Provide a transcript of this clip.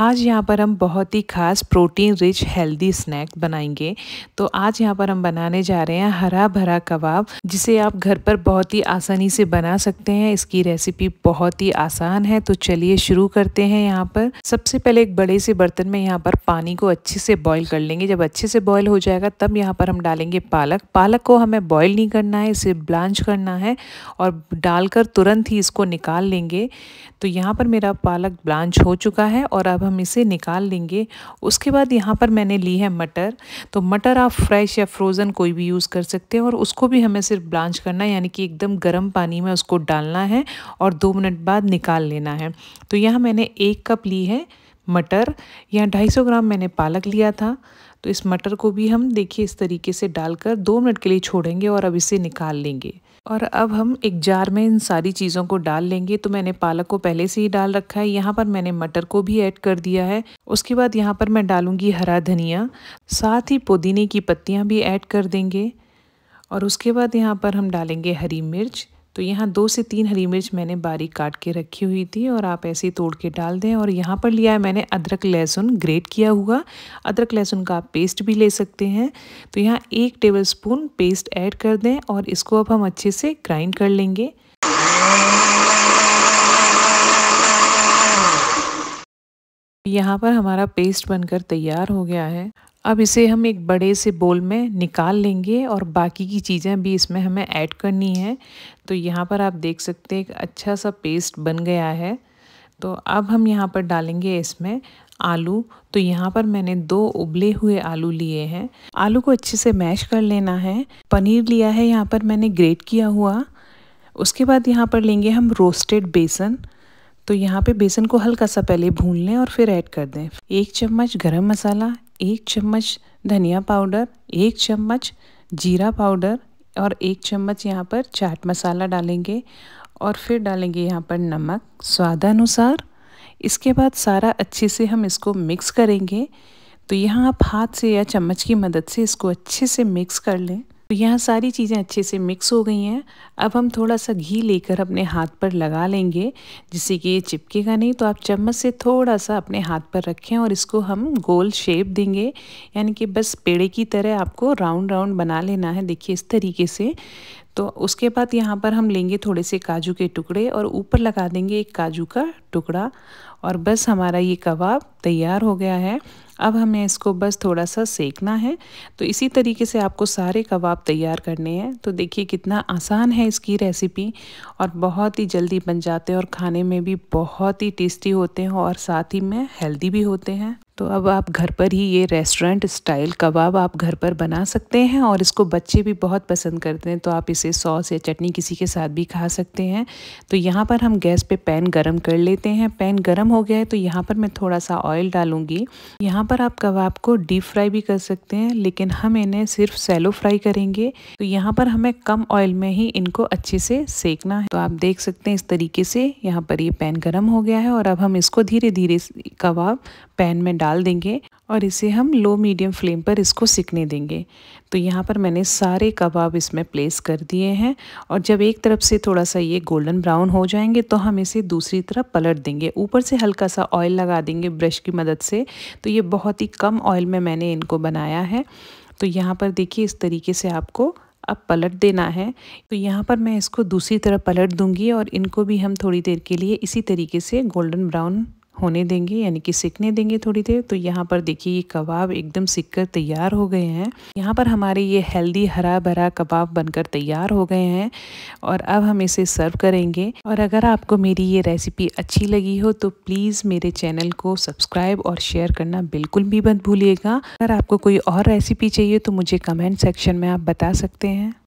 आज यहाँ पर हम बहुत ही खास प्रोटीन रिच हेल्दी स्नैक बनाएंगे तो आज यहाँ पर हम बनाने जा रहे हैं हरा भरा कबाब जिसे आप घर पर बहुत ही आसानी से बना सकते हैं इसकी रेसिपी बहुत ही आसान है तो चलिए शुरू करते हैं यहाँ पर सबसे पहले एक बड़े से बर्तन में यहाँ पर पानी को अच्छे से बॉयल कर लेंगे जब अच्छे से बॉयल हो जाएगा तब यहाँ पर हम डालेंगे पालक पालक को हमें बॉयल नहीं करना है इसे ब्लांच करना है और डालकर तुरंत ही इसको निकाल लेंगे तो यहाँ पर मेरा पालक ब्लांच हो चुका है और अब हम हम इसे निकाल लेंगे उसके बाद यहाँ पर मैंने ली है मटर तो मटर आप फ्रेश या फ्रोज़न कोई भी यूज़ कर सकते हैं और उसको भी हमें सिर्फ ब्लांच करना है यानी कि एकदम गर्म पानी में उसको डालना है और दो मिनट बाद निकाल लेना है तो यहाँ मैंने एक कप ली है मटर यहाँ ढाई ग्राम मैंने पालक लिया था तो इस मटर को भी हम देखिए इस तरीके से डालकर दो मिनट के लिए छोड़ेंगे और अब इसे निकाल लेंगे और अब हम एक जार में इन सारी चीज़ों को डाल लेंगे तो मैंने पालक को पहले से ही डाल रखा है यहाँ पर मैंने मटर को भी ऐड कर दिया है उसके बाद यहाँ पर मैं डालूँगी हरा धनिया साथ ही पुदीने की पत्तियाँ भी ऐड कर देंगे और उसके बाद यहाँ पर हम डालेंगे हरी मिर्च तो यहाँ दो से तीन हरी मिर्च मैंने बारीक काट के रखी हुई थी और आप ऐसे ही तोड़ के डाल दें और यहाँ पर लिया है मैंने अदरक लहसुन ग्रेट किया हुआ अदरक लहसुन का आप पेस्ट भी ले सकते हैं तो यहाँ एक टेबल स्पून पेस्ट ऐड कर दें और इसको अब हम अच्छे से ग्राइंड कर लेंगे यहाँ पर हमारा पेस्ट बनकर तैयार हो गया है अब इसे हम एक बड़े से बोल में निकाल लेंगे और बाकी की चीज़ें भी इसमें हमें ऐड करनी है तो यहाँ पर आप देख सकते हैं एक अच्छा सा पेस्ट बन गया है तो अब हम यहाँ पर डालेंगे इसमें आलू तो यहाँ पर मैंने दो उबले हुए आलू लिए हैं आलू को अच्छे से मैश कर लेना है पनीर लिया है यहाँ पर मैंने ग्रेट किया हुआ उसके बाद यहाँ पर लेंगे हम रोस्टेड बेसन तो यहाँ पे बेसन को हल्का सा पहले भून लें और फिर ऐड कर दें एक चम्मच गरम मसाला एक चम्मच धनिया पाउडर एक चम्मच जीरा पाउडर और एक चम्मच यहाँ पर चाट मसाला डालेंगे और फिर डालेंगे यहाँ पर नमक स्वादानुसार इसके बाद सारा अच्छे से हम इसको मिक्स करेंगे तो यहाँ आप हाथ से या चम्मच की मदद से इसको अच्छे से मिक्स कर लें तो यहाँ सारी चीज़ें अच्छे से मिक्स हो गई हैं अब हम थोड़ा सा घी लेकर अपने हाथ पर लगा लेंगे जिससे कि ये चिपकेगा नहीं तो आप चम्मच से थोड़ा सा अपने हाथ पर रखें और इसको हम गोल शेप देंगे यानी कि बस पेड़े की तरह आपको राउंड राउंड बना लेना है देखिए इस तरीके से तो उसके बाद यहाँ पर हम लेंगे थोड़े से काजू के टुकड़े और ऊपर लगा देंगे एक काजू का टुकड़ा और बस हमारा ये कबाब तैयार हो गया है अब हमें इसको बस थोड़ा सा सेकना है तो इसी तरीके से आपको सारे कबाब तैयार करने हैं तो देखिए कितना आसान है इसकी रेसिपी और बहुत ही जल्दी बन जाते हैं और खाने में भी बहुत ही टेस्टी होते हैं और साथ ही में हेल्दी भी होते हैं तो अब आप घर पर ही ये रेस्टोरेंट स्टाइल कबाब आप घर पर बना सकते हैं और इसको बच्चे भी बहुत पसंद करते हैं तो आप इसे सॉस या चटनी किसी के साथ भी खा सकते हैं तो यहाँ पर हम गैस पे पैन गरम कर लेते हैं पैन गरम हो गया है तो यहाँ पर मैं थोड़ा सा ऑयल डालूंगी यहाँ पर आप कबाब को डीप फ्राई भी कर सकते हैं लेकिन हम इन्हें सिर्फ सैलो फ्राई करेंगे तो यहाँ पर हमें कम ऑयल में ही इनको अच्छे से सेकना है तो आप देख सकते हैं इस तरीके से यहाँ पर ये पैन गर्म हो गया है और अब हम इसको धीरे धीरे कबाब पैन में डाल डाल देंगे और इसे हम लो मीडियम फ्लेम पर इसको सिकने देंगे तो यहाँ पर मैंने सारे कबाब इसमें प्लेस कर दिए हैं और जब एक तरफ से थोड़ा सा ये गोल्डन ब्राउन हो जाएंगे तो हम इसे दूसरी तरफ पलट देंगे ऊपर से हल्का सा ऑयल लगा देंगे ब्रश की मदद से तो ये बहुत ही कम ऑयल में मैंने इनको बनाया है तो यहाँ पर देखिए इस तरीके से आपको अब पलट देना है तो यहाँ पर मैं इसको दूसरी तरफ पलट दूंगी और इनको भी हम थोड़ी देर के लिए इसी तरीके से गोल्डन ब्राउन होने देंगे यानी कि सिकने देंगे थोड़ी देर तो यहाँ पर देखिए ये कबाब एकदम सिक कर तैयार हो गए हैं यहाँ पर हमारे ये हेल्दी हरा भरा कबाब बनकर तैयार हो गए हैं और अब हम इसे सर्व करेंगे और अगर आपको मेरी ये रेसिपी अच्छी लगी हो तो प्लीज़ मेरे चैनल को सब्सक्राइब और शेयर करना बिल्कुल भी मत भूलिएगा अगर आपको कोई और रेसिपी चाहिए तो मुझे कमेंट सेक्शन में आप बता सकते हैं